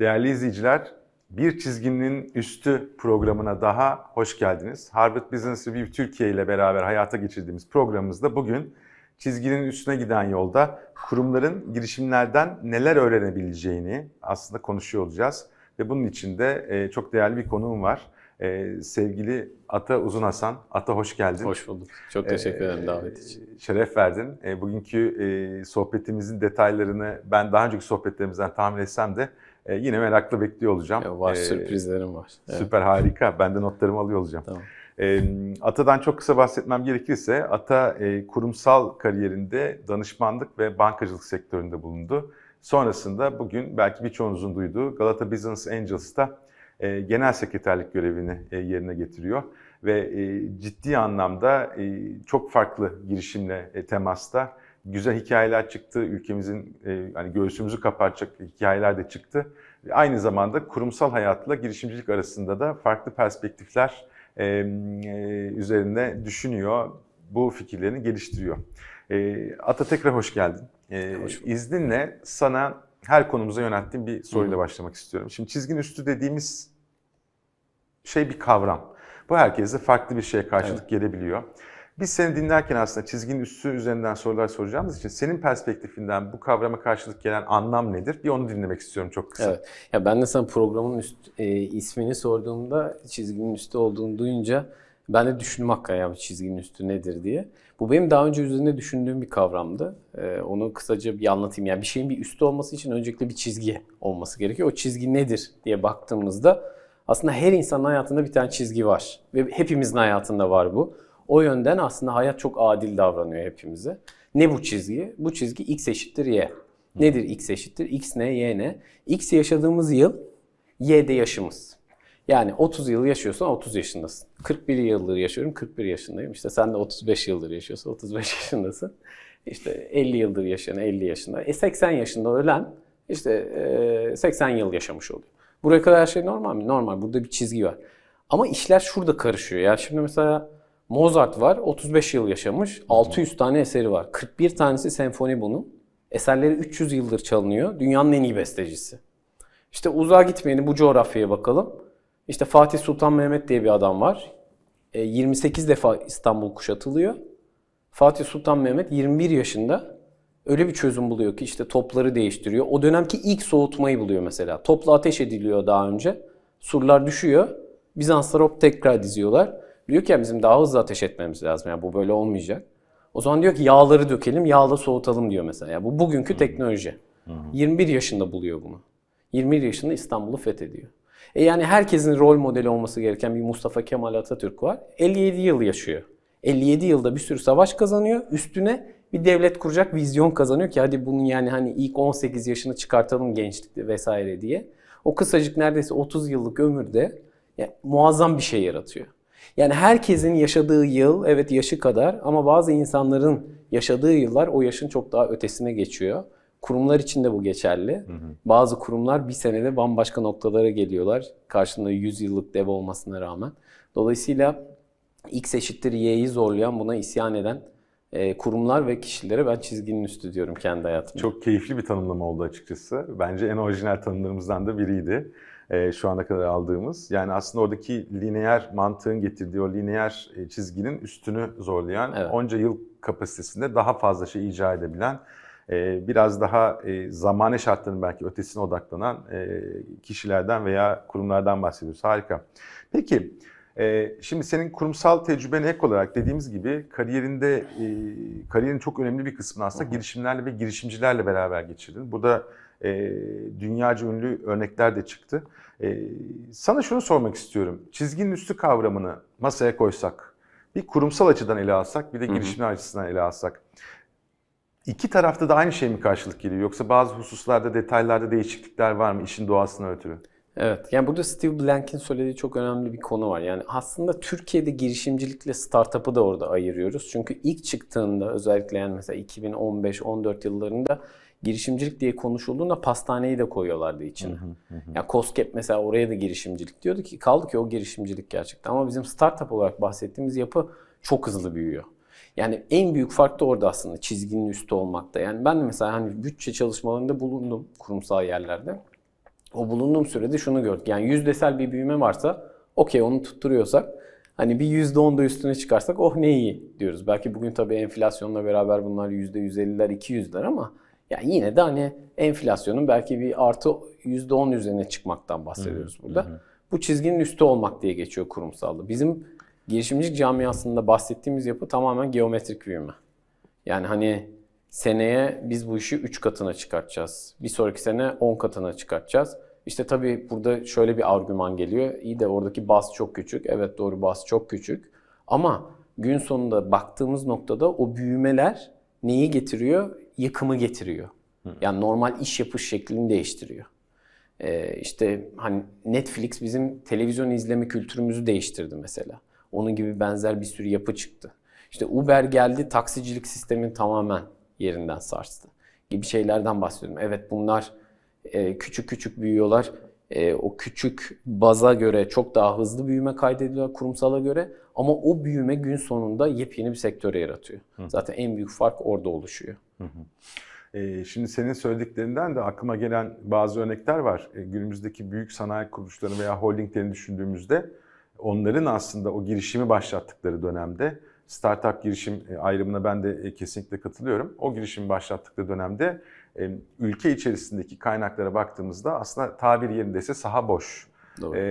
Değerli izleyiciler, Bir Çizginin Üstü programına daha hoş geldiniz. Harvard Business Review Türkiye ile beraber hayata geçirdiğimiz programımızda bugün çizginin üstüne giden yolda kurumların girişimlerden neler öğrenebileceğini aslında konuşuyor olacağız. Ve bunun için de e, çok değerli bir konuğum var. Ee, sevgili Ata Uzun Hasan, Ata hoş geldin. Hoş bulduk. Çok teşekkür ederim ee, davet için. E, şeref verdin. Ee, bugünkü e, sohbetimizin detaylarını ben daha önceki sohbetlerimizden tahmin etsem de e, yine meraklı bekliyor olacağım. Ya var, e, sürprizlerim var. Süper, harika. Ben de notlarımı alıyor olacağım. Tamam. E, Ata'dan çok kısa bahsetmem gerekirse, Ata e, kurumsal kariyerinde danışmanlık ve bankacılık sektöründe bulundu. Sonrasında bugün belki birçoğunuzun duyduğu Galata Business Angels'ta e, genel sekreterlik görevini e, yerine getiriyor ve e, ciddi anlamda e, çok farklı girişimle e, temasta güzel hikayeler çıktı. Ülkemizin e, hani göğsümüzü kapatacak hikayeler de çıktı. Aynı zamanda kurumsal hayatla girişimcilik arasında da farklı perspektifler e, e, üzerine düşünüyor, bu fikirlerini geliştiriyor. E, Ata tekrar hoş geldin. E, hoş izninle sana her konumuza yönelttiğim bir soruyla Hı. başlamak istiyorum. Şimdi çizgin üstü dediğimiz şey bir kavram. Bu herkese farklı bir şeye karşılık evet. gelebiliyor. Biz seni dinlerken aslında çizginin üstü üzerinden sorular soracağımız için senin perspektifinden bu kavrama karşılık gelen anlam nedir? Bir onu dinlemek istiyorum çok kısa. Evet. Ya ben de sana programın üst, e, ismini sorduğumda çizginin üstü olduğunu duyunca ben de düşündüm hakikaten ya çizginin üstü nedir diye. Bu benim daha önce üzerinde düşündüğüm bir kavramdı. Ee, onu kısaca bir anlatayım. Yani bir şeyin bir üstü olması için öncelikle bir çizgi olması gerekiyor. O çizgi nedir diye baktığımızda aslında her insanın hayatında bir tane çizgi var. Ve hepimizin hayatında var bu. O yönden aslında hayat çok adil davranıyor hepimize. Ne bu çizgi? Bu çizgi x eşittir y. Nedir x eşittir? x ne, y ne? x yaşadığımız yıl, y de yaşımız. Yani 30 yıl yaşıyorsan 30 yaşındasın. 41 yıldır yaşıyorum, 41 yaşındayım. İşte sen de 35 yıldır yaşıyorsun, 35 yaşındasın. İşte 50 yıldır yaşayan 50 yaşında. E 80 yaşında ölen işte 80 e, yıl yaşamış oluyor. Buraya kadar her şey normal mi? Normal. Burada bir çizgi var. Ama işler şurada karışıyor. Ya şimdi mesela Mozart var, 35 yıl yaşamış, 600 tane eseri var. 41 tanesi senfoni bunun. Eserleri 300 yıldır çalınıyor. Dünyanın en iyi bestecisi. İşte uzağa gitmeyelim bu coğrafyaya bakalım. İşte Fatih Sultan Mehmet diye bir adam var. 28 e, defa İstanbul kuşatılıyor. Fatih Sultan Mehmet 21 yaşında öyle bir çözüm buluyor ki işte topları değiştiriyor. O dönemki ilk soğutmayı buluyor mesela. Topla ateş ediliyor daha önce. Surlar düşüyor. Bizanslar hop tekrar diziyorlar diyor Büyükken bizim daha hızlı ateş etmemiz lazım. Yani bu böyle olmayacak. O zaman diyor ki yağları dökelim, yağla soğutalım diyor mesela. Yani bu bugünkü teknoloji. Hı hı. 21 yaşında buluyor bunu. 21 yaşında İstanbul'u fethediyor. E yani herkesin rol modeli olması gereken bir Mustafa Kemal Atatürk var. 57 yıl yaşıyor. 57 yılda bir sürü savaş kazanıyor. Üstüne bir devlet kuracak vizyon kazanıyor ki hadi bunun yani hani ilk 18 yaşını çıkartalım gençlikte vesaire diye. O kısacık neredeyse 30 yıllık ömürde yani muazzam bir şey yaratıyor. Yani herkesin yaşadığı yıl evet yaşı kadar ama bazı insanların yaşadığı yıllar o yaşın çok daha ötesine geçiyor. Kurumlar için de bu geçerli. Hı hı. Bazı kurumlar bir senede bambaşka noktalara geliyorlar. Karşında 100 yıllık dev olmasına rağmen. Dolayısıyla X eşittir Y'yi zorlayan, buna isyan eden e, kurumlar ve kişilere ben çizginin üstü diyorum kendi hayatımda. Çok keyifli bir tanımlama oldu açıkçası. Bence en orijinal tanımlarımızdan da biriydi. E, şu ana kadar aldığımız. Yani aslında oradaki lineer mantığın getirdiği o lineer e, çizginin üstünü zorlayan, evet. onca yıl kapasitesinde daha fazla şey icat edebilen, e, biraz daha e, zamane şartlarının belki ötesine odaklanan kişilerden veya kurumlardan bahsediyoruz. Harika. Peki, Şimdi senin kurumsal tecrüben ek olarak dediğimiz gibi kariyerinde kariyerin çok önemli bir kısmını aslında girişimlerle ve girişimcilerle beraber geçirdin. Bu da e, dünyaca ünlü örnekler de çıktı. E, sana şunu sormak istiyorum. Çizginin üstü kavramını masaya koysak, bir kurumsal açıdan ele alsak, bir de girişimler açısından ele alsak. İki tarafta da aynı şey mi karşılık geliyor? Yoksa bazı hususlarda, detaylarda değişiklikler var mı işin doğasına ötürü? Evet. Yani burada Steve Blank'in söylediği çok önemli bir konu var. Yani aslında Türkiye'de girişimcilikle startup'ı da orada ayırıyoruz. Çünkü ilk çıktığında özellikle yani mesela 2015-14 yıllarında girişimcilik diye konuşulduğunda pastaneyi de koyuyorlardı içine. Ya hı mesela oraya da girişimcilik diyordu ki kaldı ki o girişimcilik gerçekten. Ama bizim startup olarak bahsettiğimiz yapı çok hızlı büyüyor. Yani en büyük fark da orada aslında çizginin üstü olmakta. Yani ben de mesela hani bütçe çalışmalarında bulundum kurumsal yerlerde. O bulunduğum sürede şunu gördük. Yani yüzdesel bir büyüme varsa okey onu tutturuyorsak hani bir yüzde onda üstüne çıkarsak oh ne iyi diyoruz. Belki bugün tabii enflasyonla beraber bunlar yüzde yüz elliler, iki yüzler ama yani yine de hani enflasyonun belki bir artı %10 üzerine çıkmaktan bahsediyoruz hı burada. Hı hı. Bu çizginin üstü olmak diye geçiyor kurumsalda. Bizim girişimcilik camiasında bahsettiğimiz yapı tamamen geometrik büyüme. Yani hani seneye biz bu işi 3 katına çıkartacağız. Bir sonraki sene 10 katına çıkartacağız. İşte tabii burada şöyle bir argüman geliyor. İyi de oradaki bas çok küçük. Evet doğru bas çok küçük. Ama gün sonunda baktığımız noktada o büyümeler neyi getiriyor? yıkımı getiriyor. Hmm. Yani normal iş yapış şeklini değiştiriyor. Ee, işte hani Netflix bizim televizyon izleme kültürümüzü değiştirdi mesela. Onun gibi benzer bir sürü yapı çıktı. İşte Uber geldi taksicilik sistemin tamamen yerinden sarstı gibi şeylerden bahsediyorum. Evet bunlar e, küçük küçük büyüyorlar e, o küçük baza göre çok daha hızlı büyüme kaydediliyor kurumsala göre ama o büyüme gün sonunda yepyeni bir sektör yaratıyor. Hı. Zaten en büyük fark orada oluşuyor. Hı hı. E, şimdi senin söylediklerinden de aklıma gelen bazı örnekler var. E, günümüzdeki büyük sanayi kuruluşlarını veya holdinglerini düşündüğümüzde onların aslında o girişimi başlattıkları dönemde startup girişim e, ayrımına ben de e, kesinlikle katılıyorum. O girişimi başlattıkları dönemde ülke içerisindeki kaynaklara baktığımızda aslında tabir yerindeyse saha boş. Doğru. Ee,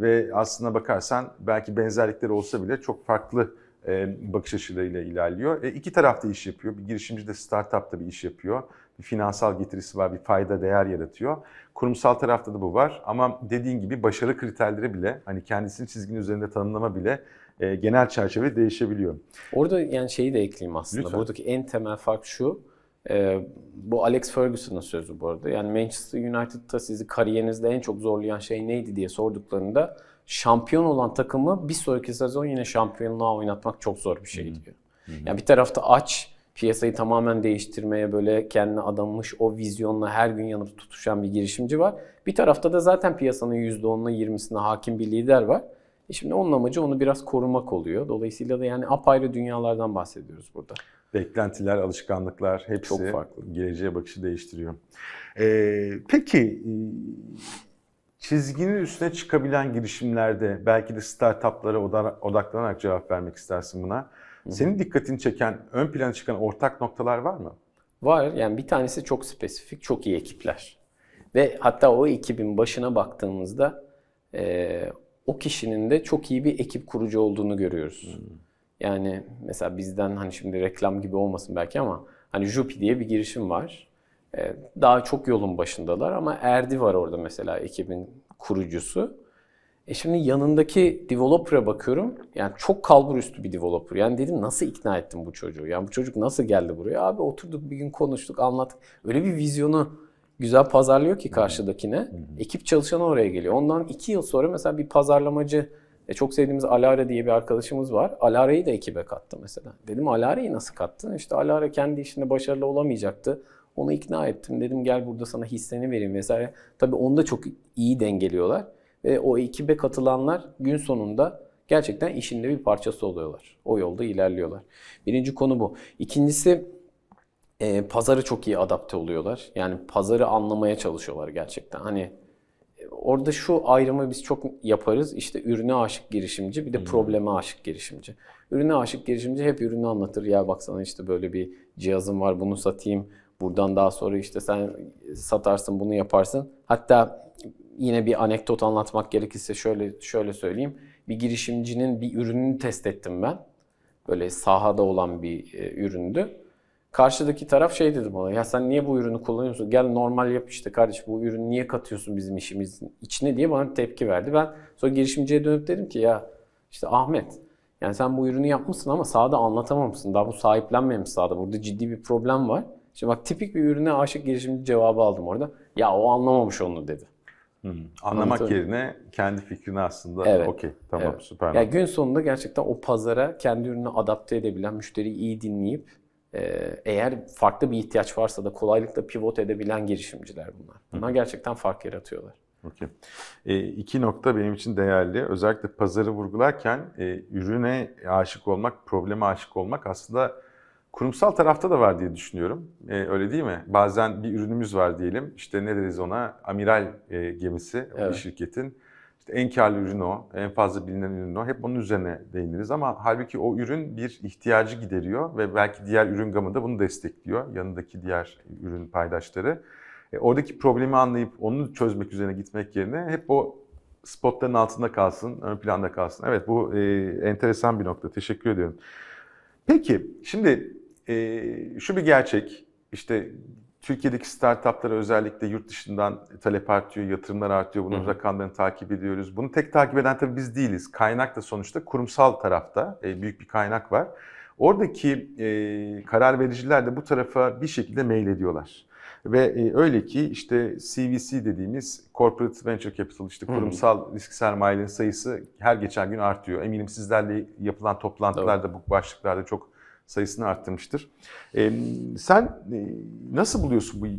ve aslına bakarsan belki benzerlikleri olsa bile çok farklı e, bakış açılarıyla ilerliyor. E, iki tarafta iş yapıyor. Bir girişimci de startupta bir iş yapıyor. Bir finansal getirisi var, bir fayda değer yaratıyor. Kurumsal tarafta da bu var ama dediğin gibi başarı kriterleri bile hani kendisini çizginin üzerinde tanımlama bile e, genel çerçeve değişebiliyor. Orada yani şeyi de ekleyeyim aslında. Lütfen. Buradaki en temel fark şu e, bu Alex Ferguson'ın sözü bu arada. Yani Manchester United'ta sizi kariyerinizde en çok zorlayan şey neydi diye sorduklarında şampiyon olan takımı bir sonraki sezon yine şampiyonluğa oynatmak çok zor bir şey diyor. Yani bir tarafta aç, piyasayı tamamen değiştirmeye böyle kendine adanmış o vizyonla her gün yanıp tutuşan bir girişimci var. Bir tarafta da zaten piyasanın %10'una 20'sine hakim bir lider var. E şimdi onun amacı onu biraz korumak oluyor. Dolayısıyla da yani apayrı dünyalardan bahsediyoruz burada beklentiler, alışkanlıklar hepsi Çok farklı. geleceğe bakışı değiştiriyor. Ee, peki e, çizginin üstüne çıkabilen girişimlerde belki de startuplara odaklanarak cevap vermek istersin buna. Senin dikkatini çeken, ön plana çıkan ortak noktalar var mı? Var. Yani bir tanesi çok spesifik, çok iyi ekipler. Ve hatta o ekibin başına baktığımızda e, o kişinin de çok iyi bir ekip kurucu olduğunu görüyoruz. Hmm. Yani mesela bizden hani şimdi reklam gibi olmasın belki ama hani Jupi diye bir girişim var. Ee, daha çok yolun başındalar ama Erdi var orada mesela ekibin kurucusu. E şimdi yanındaki developer'a bakıyorum. Yani çok kalbur üstü bir developer. Yani dedim nasıl ikna ettim bu çocuğu? Yani bu çocuk nasıl geldi buraya? Abi oturduk bir gün konuştuk, anlattık. Öyle bir vizyonu güzel pazarlıyor ki karşıdakine. Ekip çalışanı oraya geliyor. Ondan iki yıl sonra mesela bir pazarlamacı e, çok sevdiğimiz Alare diye bir arkadaşımız var. Alara'yı de ekibe kattı mesela. Dedim Alara'yı nasıl kattın? İşte Alare kendi işinde başarılı olamayacaktı. Onu ikna ettim. Dedim gel burada sana hisseni vereyim vesaire. Tabii onu da çok iyi dengeliyorlar. Ve o ekibe katılanlar gün sonunda gerçekten işinde bir parçası oluyorlar. O yolda ilerliyorlar. Birinci konu bu. İkincisi e, pazarı çok iyi adapte oluyorlar. Yani pazarı anlamaya çalışıyorlar gerçekten. Hani orada şu ayrımı biz çok yaparız. İşte ürüne aşık girişimci bir de probleme aşık girişimci. Ürüne aşık girişimci hep ürünü anlatır. Ya baksana işte böyle bir cihazım var bunu satayım. Buradan daha sonra işte sen satarsın bunu yaparsın. Hatta yine bir anekdot anlatmak gerekirse şöyle şöyle söyleyeyim. Bir girişimcinin bir ürününü test ettim ben. Böyle sahada olan bir e, üründü. Karşıdaki taraf şey dedi bana ya sen niye bu ürünü kullanıyorsun gel normal yap işte kardeş bu ürünü niye katıyorsun bizim işimizin içine diye bana bir tepki verdi. Ben sonra girişimciye dönüp dedim ki ya işte Ahmet yani sen bu ürünü yapmışsın ama sahada anlatamamışsın. Daha bu sahiplenmemiş sahada. Burada ciddi bir problem var. Şimdi bak tipik bir ürüne aşık girişimci cevabı aldım orada. Ya o anlamamış onu dedi. Hmm. Anlamak Anladım. yerine kendi fikrini aslında evet. okey tamam evet. süper. yani gün sonunda gerçekten o pazara kendi ürünü adapte edebilen, müşteriyi iyi dinleyip ee, eğer farklı bir ihtiyaç varsa da kolaylıkla pivot edebilen girişimciler bunlar. Bunlar gerçekten fark yaratıyorlar. Okey. E, iki nokta benim için değerli. Özellikle pazarı vurgularken e, ürüne aşık olmak, probleme aşık olmak aslında kurumsal tarafta da var diye düşünüyorum. E, öyle değil mi? Bazen bir ürünümüz var diyelim. İşte ne deriz ona? Amiral e, gemisi evet. bir şirketin işte en karlı ürün o, en fazla bilinen ürün o. Hep onun üzerine değiniriz ama halbuki o ürün bir ihtiyacı gideriyor ve belki diğer ürün gamı da bunu destekliyor. Yanındaki diğer ürün paydaşları. E, oradaki problemi anlayıp onu çözmek üzerine gitmek yerine hep o spotların altında kalsın, ön planda kalsın. Evet bu e, enteresan bir nokta. Teşekkür ediyorum. Peki şimdi e, şu bir gerçek. İşte Türkiye'deki startuplara özellikle yurt dışından talep artıyor, yatırımlar artıyor. Bunun Hı. rakamlarını takip ediyoruz. Bunu tek takip eden tabii biz değiliz. Kaynak da sonuçta kurumsal tarafta e, büyük bir kaynak var. Oradaki e, karar vericiler de bu tarafa bir şekilde mail ediyorlar Ve e, öyle ki işte CVC dediğimiz Corporate Venture Capital işte kurumsal hmm. risk sermayenin sayısı her geçen gün artıyor. Eminim sizlerle yapılan toplantılarda bu başlıklarda çok sayısını arttırmıştır. E, sen e, nasıl buluyorsun bu e,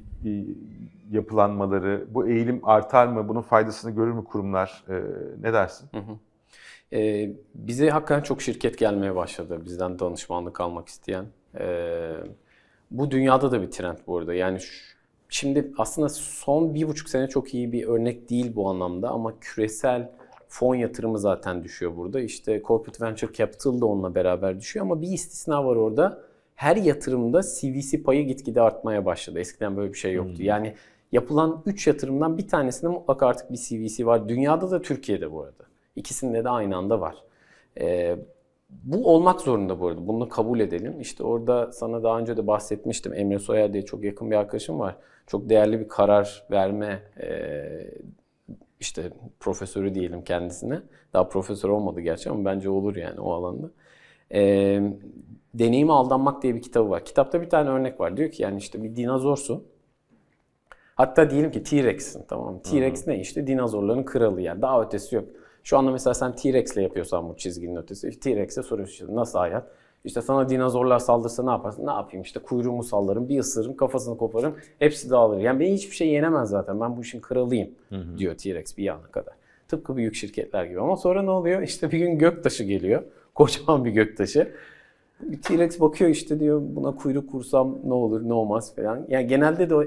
yapılanmaları? Bu eğilim artar mı? Bunun faydasını görür mü kurumlar? E, ne dersin? Hı hı. E, bize hakikaten çok şirket gelmeye başladı. Bizden danışmanlık almak isteyen. E, bu dünyada da bir trend bu arada. Yani şu, şimdi aslında son bir buçuk sene çok iyi bir örnek değil bu anlamda ama küresel Fon yatırımı zaten düşüyor burada. İşte corporate venture capital da onunla beraber düşüyor ama bir istisna var orada. Her yatırımda CVC payı gitgide artmaya başladı. Eskiden böyle bir şey yoktu. Hmm. Yani yapılan 3 yatırımdan bir tanesinde mutlaka artık bir CVC var. Dünyada da Türkiye'de bu arada. İkisinde de aynı anda var. Ee, bu olmak zorunda bu arada. Bunu kabul edelim. İşte orada sana daha önce de bahsetmiştim. Emre Soyer diye çok yakın bir arkadaşım var. Çok değerli bir karar verme e, işte profesörü diyelim kendisine. Daha profesör olmadı gerçi ama bence olur yani o alanda. E, Deneyime Aldanmak diye bir kitabı var. Kitapta bir tane örnek var. Diyor ki yani işte bir dinozorsun. Hatta diyelim ki T-Rex'in tamam mı? T-Rex ne işte? Dinozorların kralı yani. Daha ötesi yok. Şu anda mesela sen T-Rex'le yapıyorsan bu çizginin ötesi. T-Rex'e soruyorsun işte nasıl hayat? İşte sana dinozorlar saldırsa ne yaparsın? Ne yapayım işte kuyruğumu sallarım, bir ısırırım, kafasını koparım, hepsi dağılır. Yani beni hiçbir şey yenemez zaten. Ben bu işin kralıyım hı hı. diyor T-Rex bir yana kadar. Tıpkı büyük şirketler gibi ama sonra ne oluyor? İşte bir gün göktaşı geliyor. Kocaman bir göktaşı. T-Rex bakıyor işte diyor buna kuyruk kursam ne olur ne olmaz falan. Yani genelde de o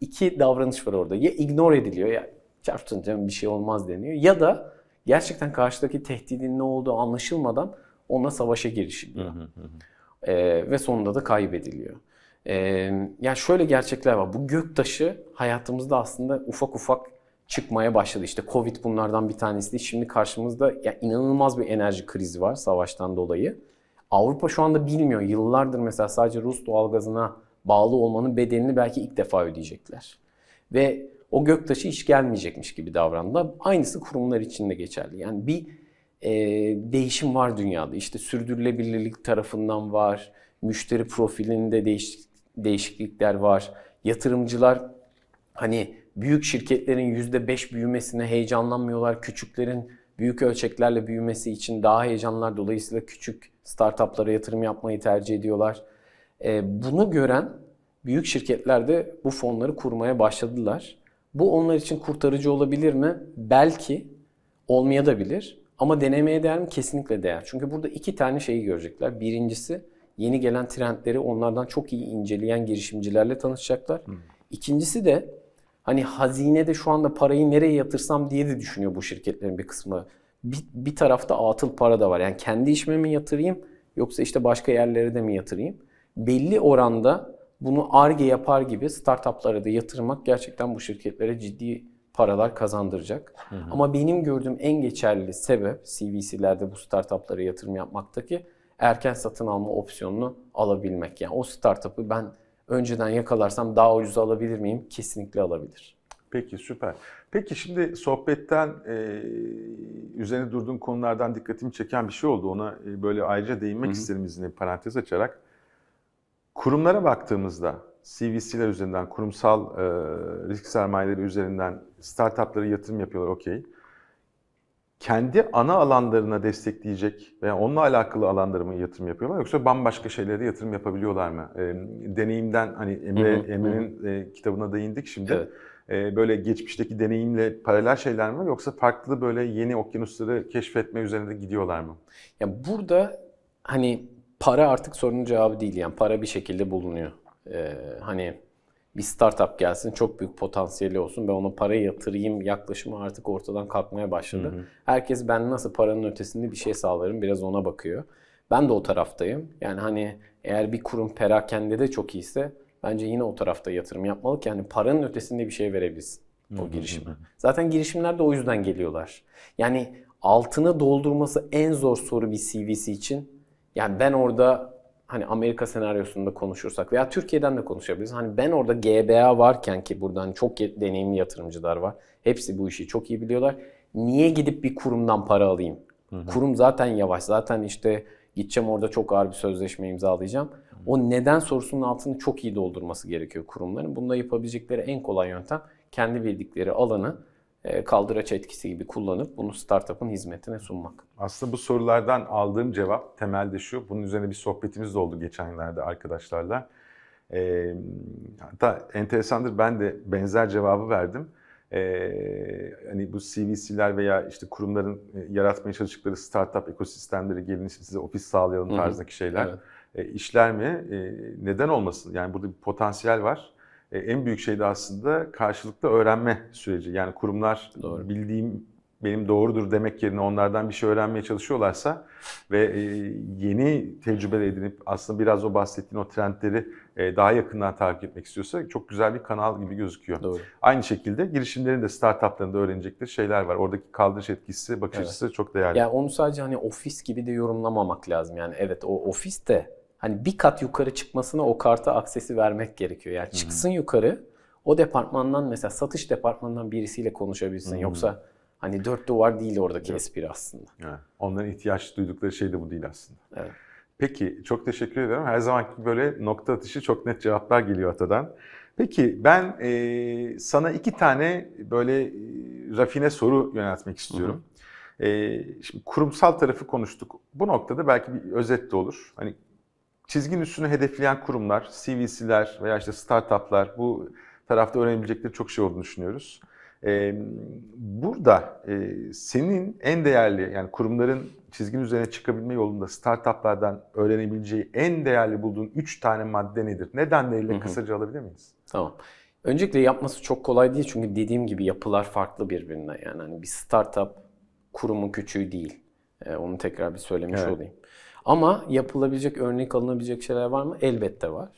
iki davranış var orada. Ya ignore ediliyor ya çarptın canım bir şey olmaz deniyor. Ya da gerçekten karşıdaki tehdidin ne olduğu anlaşılmadan onunla savaşa girişiliyor. Hı ee, ve sonunda da kaybediliyor. E, yani şöyle gerçekler var. Bu göktaşı hayatımızda aslında ufak ufak çıkmaya başladı. İşte Covid bunlardan bir tanesi. Şimdi karşımızda ya inanılmaz bir enerji krizi var savaştan dolayı. Avrupa şu anda bilmiyor. Yıllardır mesela sadece Rus doğalgazına bağlı olmanın bedelini belki ilk defa ödeyecekler. Ve o göktaşı hiç gelmeyecekmiş gibi davrandı. Aynısı kurumlar için de geçerli. Yani bir ee, değişim var dünyada. İşte sürdürülebilirlik tarafından var, müşteri profilinde değişiklikler var. Yatırımcılar hani büyük şirketlerin %5 büyümesine heyecanlanmıyorlar. Küçüklerin büyük ölçeklerle büyümesi için daha heyecanlar dolayısıyla küçük startuplara yatırım yapmayı tercih ediyorlar. Ee, bunu gören büyük şirketler de bu fonları kurmaya başladılar. Bu onlar için kurtarıcı olabilir mi? Belki olmaya da bilir. Ama denemeye değer mi? Kesinlikle değer. Çünkü burada iki tane şeyi görecekler. Birincisi yeni gelen trendleri onlardan çok iyi inceleyen girişimcilerle tanışacaklar. Hmm. İkincisi de hani hazinede şu anda parayı nereye yatırsam diye de düşünüyor bu şirketlerin bir kısmı. Bir, bir tarafta atıl para da var. Yani kendi işime mi yatırayım yoksa işte başka yerlere de mi yatırayım? Belli oranda bunu ARGE yapar gibi startuplara da yatırmak gerçekten bu şirketlere ciddi paralar kazandıracak. Hı hı. Ama benim gördüğüm en geçerli sebep CVC'lerde bu startuplara yatırım yapmaktaki erken satın alma opsiyonunu alabilmek. Yani o startup'ı ben önceden yakalarsam daha ucuza alabilir miyim? Kesinlikle alabilir. Peki süper. Peki şimdi sohbetten e, üzerine durduğum konulardan dikkatimi çeken bir şey oldu. Ona böyle ayrıca değinmek Hı-hı. isterim izni parantez açarak. Kurumlara baktığımızda CVC'ler üzerinden, kurumsal e, risk sermayeleri üzerinden startuplara yatırım yapıyorlar okey. Kendi ana alanlarına destekleyecek veya onunla alakalı alanlara mı yatırım yapıyorlar yoksa bambaşka şeylere yatırım yapabiliyorlar mı? E, deneyimden hani Emre Emre'nin e, kitabına değindik şimdi. Evet. E, böyle geçmişteki deneyimle paralel şeyler mi yoksa farklı böyle yeni okyanusları keşfetme üzerine de gidiyorlar mı? Ya burada hani para artık sorunun cevabı değil yani para bir şekilde bulunuyor e, hani bir startup gelsin çok büyük potansiyeli olsun ve ona para yatırayım yaklaşımı artık ortadan kalkmaya başladı. Hı hı. Herkes ben nasıl paranın ötesinde bir şey sağlarım biraz ona bakıyor. Ben de o taraftayım. Yani hani eğer bir kurum perakende de çok iyiyse bence yine o tarafta yatırım yapmalı ki yani paranın ötesinde bir şey verebilsin o girişime. Zaten girişimler de o yüzden geliyorlar. Yani altını doldurması en zor soru bir CV'si için. Yani ben orada hani Amerika senaryosunda konuşursak veya Türkiye'den de konuşabiliriz. Hani ben orada GBA varken ki burada hani çok deneyimli yatırımcılar var. Hepsi bu işi çok iyi biliyorlar. Niye gidip bir kurumdan para alayım? Hı hı. Kurum zaten yavaş. Zaten işte gideceğim orada çok ağır bir sözleşme imzalayacağım. O neden sorusunun altını çok iyi doldurması gerekiyor kurumların. Bunda yapabilecekleri en kolay yöntem kendi bildikleri alanı e, kaldıraç etkisi gibi kullanıp bunu startup'ın hizmetine sunmak. Aslında bu sorulardan aldığım cevap temelde şu. Bunun üzerine bir sohbetimiz de oldu geçenlerde arkadaşlarla. E, hatta enteresandır ben de benzer cevabı verdim. E, hani bu CVC'ler veya işte kurumların e, yaratmaya çalıştıkları startup ekosistemleri gelin size ofis sağlayalım tarzındaki şeyler. Hı Evet. E, işler mi? E, neden olmasın? Yani burada bir potansiyel var e, en büyük şey de aslında karşılıklı öğrenme süreci. Yani kurumlar Doğru. bildiğim benim doğrudur demek yerine onlardan bir şey öğrenmeye çalışıyorlarsa ve e, yeni tecrübe edinip aslında biraz o bahsettiğin o trendleri e, daha yakından takip etmek istiyorsa çok güzel bir kanal gibi gözüküyor. Doğru. Aynı şekilde girişimlerin de startupların da öğrenecekleri şeyler var. Oradaki kaldırış etkisi, bakış evet. açısı çok değerli. yani onu sadece hani ofis gibi de yorumlamamak lazım. Yani evet o ofis de hani bir kat yukarı çıkmasına o karta aksesi vermek gerekiyor. Yani çıksın Hı yukarı o departmandan mesela satış departmandan birisiyle konuşabilsin. Hı Yoksa hani dört duvar değil oradaki Yok. espri aslında. Evet. Onların ihtiyaç duydukları şey de bu değil aslında. Evet. Peki çok teşekkür ederim. Her zamanki böyle nokta atışı çok net cevaplar geliyor Atadan. Peki ben e, sana iki tane böyle e, rafine soru yöneltmek istiyorum. Hı hı. E, şimdi kurumsal tarafı konuştuk. Bu noktada belki bir özet de olur. Hani çizgin üstünü hedefleyen kurumlar, CVC'ler veya işte startuplar bu tarafta öğrenebilecekleri çok şey olduğunu düşünüyoruz. Ee, burada e, senin en değerli yani kurumların çizgin üzerine çıkabilme yolunda startuplardan öğrenebileceği en değerli bulduğun 3 tane madde nedir? Nedenleriyle kısaca alabilir miyiz? Tamam. Öncelikle yapması çok kolay değil çünkü dediğim gibi yapılar farklı birbirine. Yani hani bir startup kurumun küçüğü değil. Ee, onu tekrar bir söylemiş evet. olayım. Ama yapılabilecek, örnek alınabilecek şeyler var mı? Elbette var.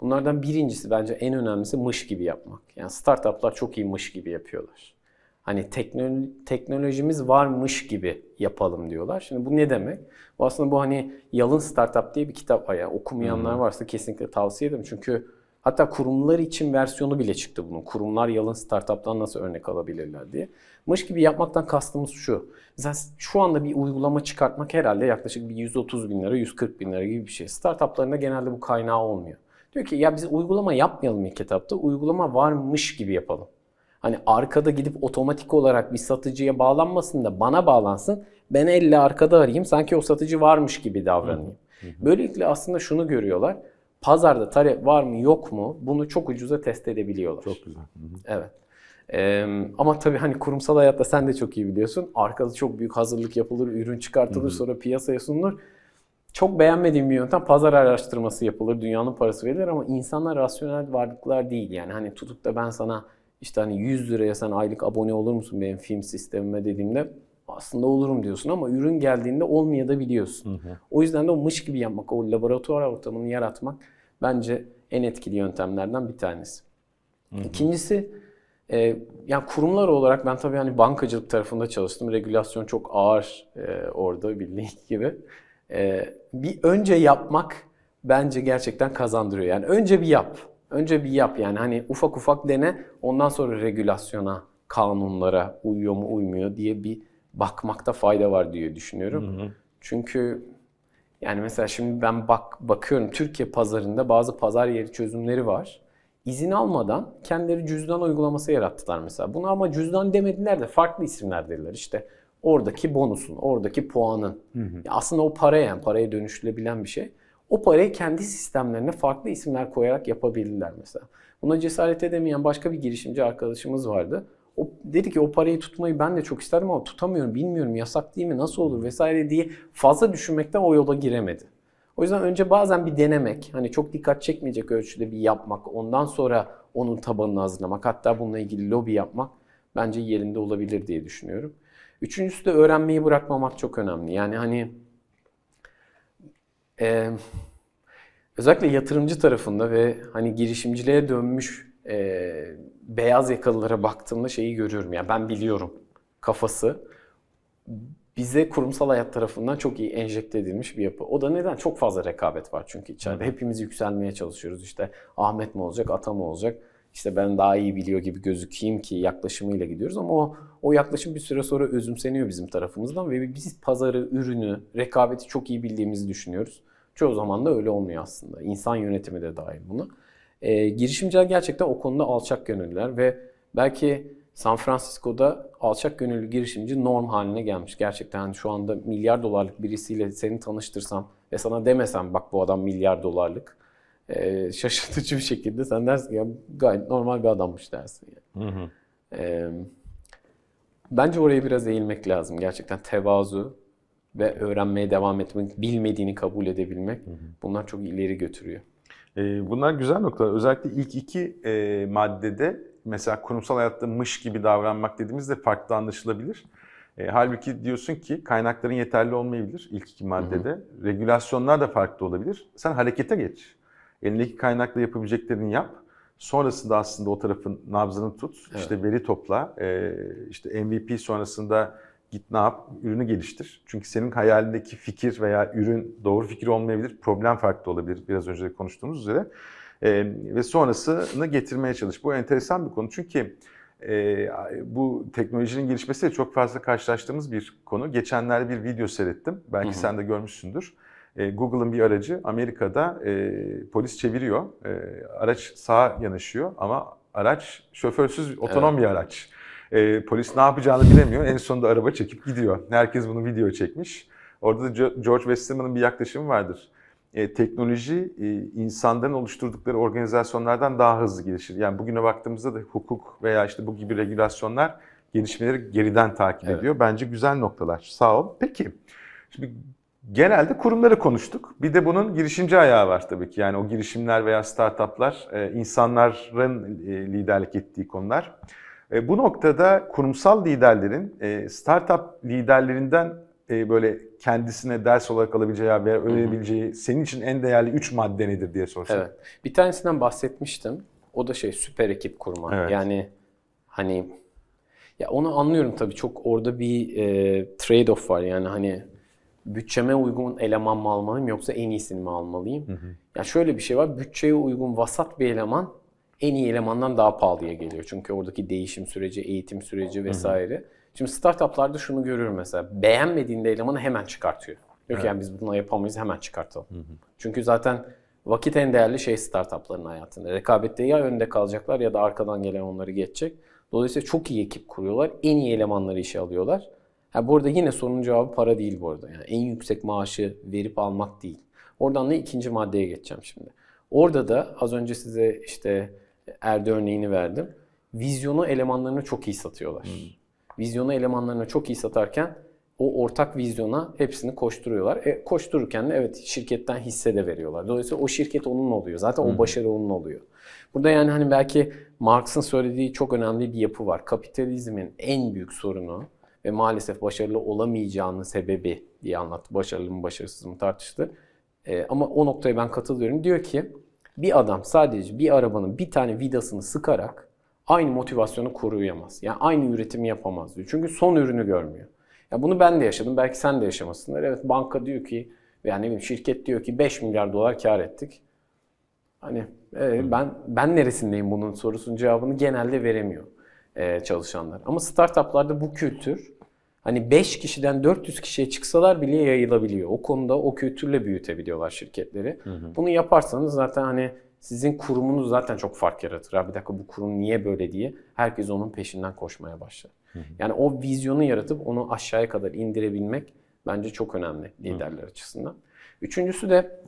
Bunlardan birincisi bence en önemlisi mış gibi yapmak. Yani startuplar çok iyi mış gibi yapıyorlar. Hani teknolo teknolojimiz varmış gibi yapalım diyorlar. Şimdi bu ne demek? Bu aslında bu hani Yalın Startup diye bir kitap var. Yani okumayanlar varsa kesinlikle tavsiye ederim. Çünkü hatta kurumlar için versiyonu bile çıktı bunun. Kurumlar Yalın Startup'tan nasıl örnek alabilirler diye. Mış gibi yapmaktan kastımız şu. Mesela şu anda bir uygulama çıkartmak herhalde yaklaşık bir 130 bin lira, 140 bin lira gibi bir şey. Startuplarında genelde bu kaynağı olmuyor. Diyor ki ya biz uygulama yapmayalım ilk etapta, uygulama varmış gibi yapalım. Hani arkada gidip otomatik olarak bir satıcıya bağlanmasın da bana bağlansın. Ben elle arkada arayayım sanki o satıcı varmış gibi davranayım. Hı hı. Böylelikle aslında şunu görüyorlar. Pazarda talep var mı yok mu bunu çok ucuza test edebiliyorlar. Çok güzel. Hı hı. Evet. Ee, ama tabii hani kurumsal hayatta sen de çok iyi biliyorsun. Arkada çok büyük hazırlık yapılır, ürün çıkartılır, Hı-hı. sonra piyasaya sunulur. Çok beğenmediğim bir yöntem pazar araştırması yapılır, dünyanın parası verilir ama insanlar rasyonel varlıklar değil. Yani hani tutup da ben sana işte hani 100 liraya sen aylık abone olur musun benim film sistemime dediğimde aslında olurum diyorsun ama ürün geldiğinde olmayabiliyorsun. Hı hı. O yüzden de o mış gibi yapmak, o laboratuvar ortamını yaratmak bence en etkili yöntemlerden bir tanesi. Hı hı. İkincisi e, yani kurumlar olarak ben tabii hani bankacılık tarafında çalıştım. Regülasyon çok ağır e, orada bildiğiniz gibi. E, bir önce yapmak bence gerçekten kazandırıyor. Yani önce bir yap. Önce bir yap yani hani ufak ufak dene ondan sonra regülasyona, kanunlara uyuyor mu uymuyor diye bir bakmakta fayda var diye düşünüyorum. Hı hı. Çünkü yani mesela şimdi ben bak bakıyorum Türkiye pazarında bazı pazar yeri çözümleri var izin almadan kendileri cüzdan uygulaması yarattılar mesela. Bunu ama cüzdan demediler de farklı isimler dediler. İşte oradaki bonusun, oradaki puanın. Hı hı. Aslında o para yani paraya dönüştürülebilen bir şey. O parayı kendi sistemlerine farklı isimler koyarak yapabilirler mesela. Buna cesaret edemeyen başka bir girişimci arkadaşımız vardı. O dedi ki o parayı tutmayı ben de çok isterim ama tutamıyorum, bilmiyorum, yasak değil mi, nasıl olur vesaire diye fazla düşünmekten o yola giremedi. O yüzden önce bazen bir denemek, hani çok dikkat çekmeyecek ölçüde bir yapmak, ondan sonra onun tabanını hazırlamak, hatta bununla ilgili lobi yapmak bence yerinde olabilir diye düşünüyorum. Üçüncüsü de öğrenmeyi bırakmamak çok önemli. Yani hani e, özellikle yatırımcı tarafında ve hani girişimciliğe dönmüş e, beyaz yakalılara baktığımda şeyi görüyorum. Yani ben biliyorum kafası bize kurumsal hayat tarafından çok iyi enjekte edilmiş bir yapı. O da neden? Çok fazla rekabet var çünkü içeride. Hepimiz yükselmeye çalışıyoruz. İşte Ahmet mi olacak, Ata mı olacak? İşte ben daha iyi biliyor gibi gözükeyim ki yaklaşımıyla gidiyoruz ama o, o yaklaşım bir süre sonra özümseniyor bizim tarafımızdan ve biz pazarı, ürünü, rekabeti çok iyi bildiğimizi düşünüyoruz. Çoğu zaman da öyle olmuyor aslında. İnsan yönetimi de dahil buna. Ee, girişimciler gerçekten o konuda alçak gönüllüler ve belki San Francisco'da alçak gönüllü girişimci norm haline gelmiş. Gerçekten hani şu anda milyar dolarlık birisiyle seni tanıştırsam ve sana demesem bak bu adam milyar dolarlık e, şaşırtıcı bir şekilde sen dersin ki ya gayet normal bir adammış dersin. Yani. Hı hı. E, bence oraya biraz eğilmek lazım. Gerçekten tevazu ve öğrenmeye devam etmek, bilmediğini kabul edebilmek hı hı. bunlar çok ileri götürüyor. bunlar güzel noktalar. Özellikle ilk iki maddede mesela kurumsal hayatta mış gibi davranmak dediğimizde farklı anlaşılabilir. E, halbuki diyorsun ki kaynakların yeterli olmayabilir ilk iki maddede. Hı hı. Regülasyonlar da farklı olabilir. Sen harekete geç. Elindeki kaynakla yapabileceklerini yap. Sonrasında aslında o tarafın nabzını tut. Evet. İşte veri topla. E, işte MVP sonrasında git ne yap? Ürünü geliştir. Çünkü senin hayalindeki fikir veya ürün doğru fikir olmayabilir. Problem farklı olabilir biraz önce de konuştuğumuz üzere e, ve sonrasını getirmeye çalış. Bu enteresan bir konu çünkü e, bu teknolojinin gelişmesiyle çok fazla karşılaştığımız bir konu. Geçenlerde bir video seyrettim. Belki hı hı. sen de görmüşsündür. E, Google'ın bir aracı Amerika'da e, polis çeviriyor. E, araç sağa yanaşıyor ama araç şoförsüz otonom evet. bir araç. E, polis ne yapacağını bilemiyor. En sonunda araba çekip gidiyor. Herkes bunu video çekmiş. Orada da George Westerman'ın bir yaklaşımı vardır e, teknoloji e, insanların oluşturdukları organizasyonlardan daha hızlı gelişir. Yani bugüne baktığımızda da hukuk veya işte bu gibi regülasyonlar gelişmeleri geriden takip evet. ediyor. Bence güzel noktalar. Sağ ol. Peki. Şimdi genelde kurumları konuştuk. Bir de bunun girişimci ayağı var tabii ki. Yani o girişimler veya startuplar e, insanların e, liderlik ettiği konular. E, bu noktada kurumsal liderlerin startup liderlerinden e, böyle kendisine ders olarak alabileceği veya öğrenebileceği Hı-hı. senin için en değerli 3 madde nedir diye sorsam. Evet. Bir tanesinden bahsetmiştim. O da şey süper ekip kurma. Evet. Yani hani ya onu anlıyorum tabii çok orada bir e, trade-off var. Yani hani bütçeme uygun eleman mı almalıyım yoksa en iyisini mi almalıyım? Hı hı. Ya şöyle bir şey var. Bütçeye uygun vasat bir eleman en iyi elemandan daha pahalıya geliyor. Çünkü oradaki değişim süreci, eğitim süreci vesaire. Hı hı. Şimdi startuplarda şunu görüyorum mesela. Beğenmediğinde elemanı hemen çıkartıyor. Diyor ki evet. yani biz bunu yapamayız hemen çıkartalım. Hı hı. Çünkü zaten vakit en değerli şey startupların hayatında. Rekabette ya önde kalacaklar ya da arkadan gelen onları geçecek. Dolayısıyla çok iyi ekip kuruyorlar. En iyi elemanları işe alıyorlar. Ha bu arada yine sorunun cevabı para değil bu arada. Yani en yüksek maaşı verip almak değil. Oradan da ikinci maddeye geçeceğim şimdi. Orada da az önce size işte Erdi örneğini verdim. Vizyonu elemanlarına çok iyi satıyorlar. Hmm vizyonu elemanlarına çok iyi satarken o ortak vizyona hepsini koşturuyorlar. E, koştururken de evet şirketten hisse de veriyorlar. Dolayısıyla o şirket onun oluyor. Zaten o başarı onun oluyor. Burada yani hani belki Marx'ın söylediği çok önemli bir yapı var. Kapitalizmin en büyük sorunu ve maalesef başarılı olamayacağının sebebi diye anlattı. Başarılı mı başarısız mı tartıştı. E, ama o noktaya ben katılıyorum. Diyor ki bir adam sadece bir arabanın bir tane vidasını sıkarak aynı motivasyonu koruyamaz. Yani aynı üretimi yapamaz diyor. Çünkü son ürünü görmüyor. Ya bunu ben de yaşadım. Belki sen de yaşamasınlar. Evet banka diyor ki yani ne bileyim şirket diyor ki 5 milyar dolar kar ettik. Hani e, ben ben neresindeyim bunun sorusunun cevabını genelde veremiyor e, çalışanlar. Ama startuplarda bu kültür hani 5 kişiden 400 kişiye çıksalar bile yayılabiliyor. O konuda o kültürle büyütebiliyorlar şirketleri. Hı hı. Bunu yaparsanız zaten hani sizin kurumunuz zaten çok fark yaratır. bir dakika bu kurum niye böyle diye herkes onun peşinden koşmaya başlar. Yani o vizyonu yaratıp onu aşağıya kadar indirebilmek bence çok önemli liderler hı. açısından. Üçüncüsü de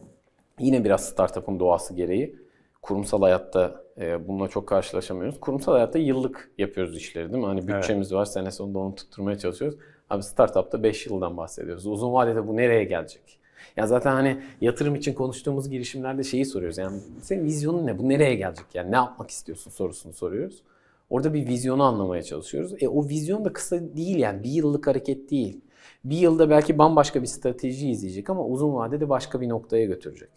yine biraz startup'ın doğası gereği kurumsal hayatta e, bununla çok karşılaşamıyoruz. Kurumsal hayatta yıllık yapıyoruz işleri değil mi? Hani bütçemiz evet. var sene sonunda onu tutturmaya çalışıyoruz. Abi startup'ta 5 yıldan bahsediyoruz. Uzun vadede bu nereye gelecek? Ya zaten hani yatırım için konuştuğumuz girişimlerde şeyi soruyoruz. Yani senin vizyonun ne? Bu nereye gelecek? Yani ne yapmak istiyorsun sorusunu soruyoruz. Orada bir vizyonu anlamaya çalışıyoruz. E o vizyon da kısa değil yani bir yıllık hareket değil. Bir yılda belki bambaşka bir strateji izleyecek ama uzun vadede başka bir noktaya götürecek.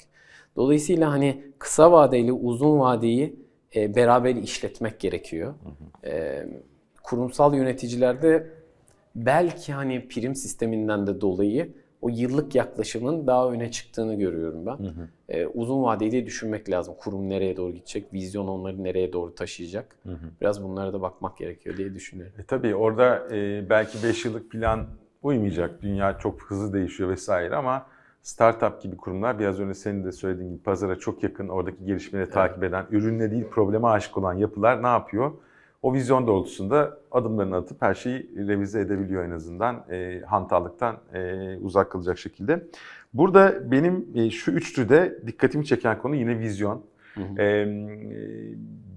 Dolayısıyla hani kısa vadeyle uzun vadeyi e, beraber işletmek gerekiyor. E, kurumsal yöneticilerde belki hani prim sisteminden de dolayı o yıllık yaklaşımın daha öne çıktığını görüyorum ben. Hı hı. Ee, uzun vadeli düşünmek lazım. Kurum nereye doğru gidecek, vizyon onları nereye doğru taşıyacak. Hı hı. Biraz bunlara da bakmak gerekiyor diye düşünüyorum. E, tabii orada e, belki 5 yıllık plan uymayacak. Dünya çok hızlı değişiyor vesaire ama startup gibi kurumlar biraz önce senin de söylediğin gibi pazara çok yakın oradaki gelişmeleri evet. takip eden, ürünle değil probleme aşık olan yapılar ne yapıyor? o vizyon doğrultusunda adımlarını atıp her şeyi revize edebiliyor en azından e, hantallıktan e, uzak kalacak şekilde. Burada benim e, şu üçlüde dikkatimi çeken konu yine vizyon. Hı hı. E,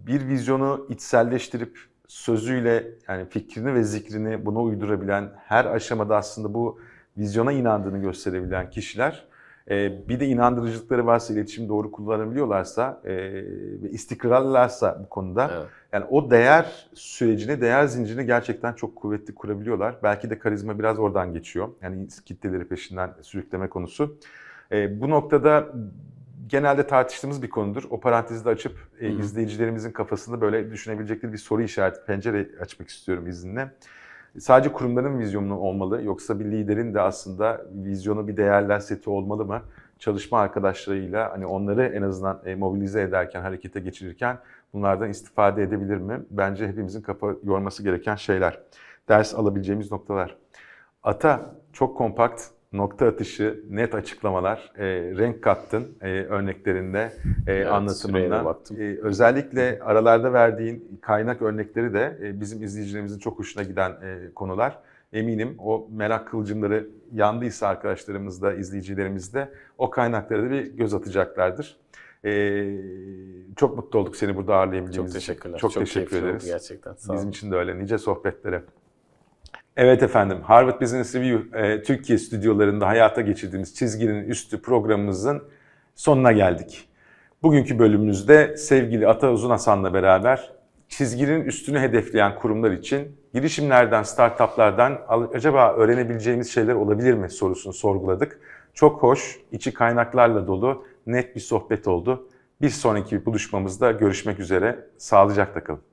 bir vizyonu içselleştirip sözüyle yani fikrini ve zikrini buna uydurabilen her aşamada aslında bu vizyona inandığını gösterebilen kişiler e, bir de inandırıcılıkları varsa, iletişimi doğru kullanabiliyorlarsa e, ve istikrarlarsa bu konuda evet yani o değer sürecini, değer zincirini gerçekten çok kuvvetli kurabiliyorlar. Belki de karizma biraz oradan geçiyor. Yani kitleleri peşinden sürükleme konusu. E, bu noktada genelde tartıştığımız bir konudur. O parantezi de açıp e, izleyicilerimizin kafasında böyle düşünebilecekleri bir soru işareti pencere açmak istiyorum izinle. Sadece kurumların vizyonu olmalı yoksa bir liderin de aslında vizyonu bir değerler seti olmalı mı? Çalışma arkadaşlarıyla hani onları en azından e, mobilize ederken, harekete geçirirken bunlardan istifade edebilir mi? Bence hepimizin kafa yorması gereken şeyler. Ders alabileceğimiz noktalar. Ata çok kompakt, nokta atışı, net açıklamalar, e, renk kattın e, örneklerinde, e, evet, anlatımından. E, özellikle aralarda verdiğin kaynak örnekleri de e, bizim izleyicilerimizin çok hoşuna giden e, konular. Eminim o merak kılcımları yandıysa arkadaşlarımızda, izleyicilerimizde o kaynaklara da bir göz atacaklardır. Ee, çok mutlu olduk seni burada ağırlayabildiğimiz için. Çok teşekkürler. Çok, çok teşekkür ederiz. Oldu gerçekten. Sağ Bizim olun. için de öyle. Nice sohbetlere. Evet efendim, Harvard Business Review e, Türkiye stüdyolarında hayata geçirdiğimiz Çizginin Üstü programımızın sonuna geldik. Bugünkü bölümümüzde sevgili Ata Uzun Hasan'la beraber çizginin üstünü hedefleyen kurumlar için girişimlerden, startuplardan acaba öğrenebileceğimiz şeyler olabilir mi sorusunu sorguladık. Çok hoş, içi kaynaklarla dolu net bir sohbet oldu. Bir sonraki buluşmamızda görüşmek üzere. Sağlıcakla kalın.